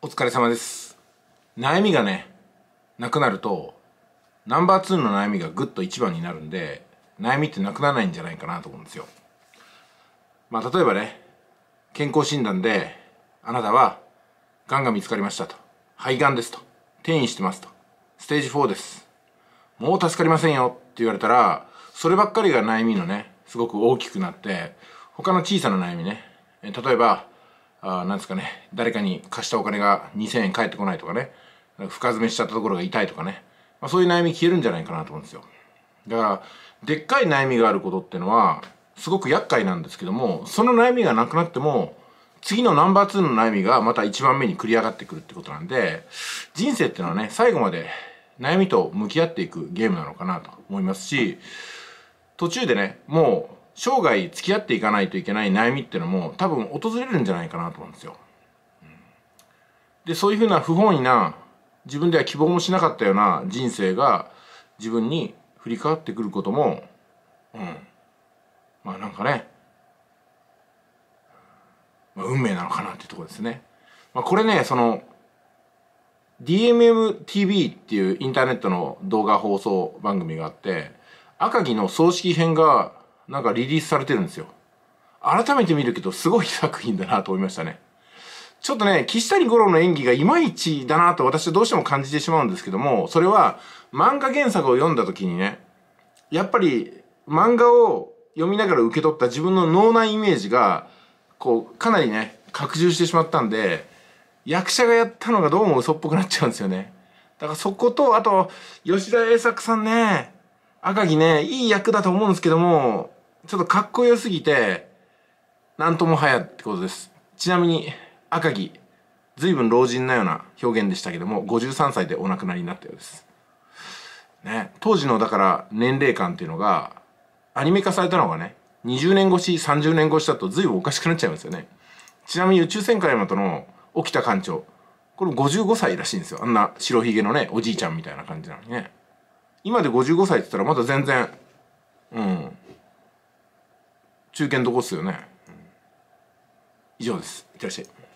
お疲れ様です悩みがねなくなるとナンバー2の悩みがぐっと1番になるんで悩みってなくならないんじゃないかなと思うんですよまあ例えばね健康診断であなたはがんが見つかりましたと肺がんですと転移してますとステージ4ですもう助かりませんよって言われたらそればっかりが悩みのねすごく大きくなって他の小さな悩みね例えばあなんですかね、誰かに貸したお金が2000円返ってこないとかね、深爪しちゃったところが痛いとかね、まあ、そういう悩み消えるんじゃないかなと思うんですよ。だから、でっかい悩みがあることってのは、すごく厄介なんですけども、その悩みがなくなっても、次のナンバー2の悩みがまた1番目に繰り上がってくるってことなんで、人生ってのはね、最後まで悩みと向き合っていくゲームなのかなと思いますし、途中でね、もう生涯付き合っていかないといけない悩みっていうのも多分訪れるんじゃないかなと思うんですよ。でそういうふうな不本意な自分では希望もしなかったような人生が自分に振りかかってくることも、うん、まあなんかね、まあ、運命なのかなっていうとこですね。まあ、これねその DMMTV っていうインターネットの動画放送番組があって赤城の葬式編がなんかリリースされてるんですよ。改めて見るけど、すごい作品だなと思いましたね。ちょっとね、岸谷五郎の演技がいまいちだなと私はどうしても感じてしまうんですけども、それは漫画原作を読んだ時にね、やっぱり漫画を読みながら受け取った自分の脳内イメージが、こう、かなりね、拡充してしまったんで、役者がやったのがどうも嘘っぽくなっちゃうんですよね。だからそこと、あと、吉田栄作さんね、赤木ね、いい役だと思うんですけども、ちょっとかっこよすぎて、なんともはやってことです。ちなみに、赤木、随分老人なような表現でしたけども、53歳でお亡くなりになったようです。ね、当時のだから年齢感っていうのが、アニメ化されたのがね、20年越し、30年越しだと随分おかしくなっちゃいますよね。ちなみに宇宙戦艦ヤマトの沖田艦長、これ55歳らしいんですよ。あんな白ひげのね、おじいちゃんみたいな感じなのにね。今で55歳って言ったらまだ全然、うん、中堅どこっすよね、以上ですいってらっしゃい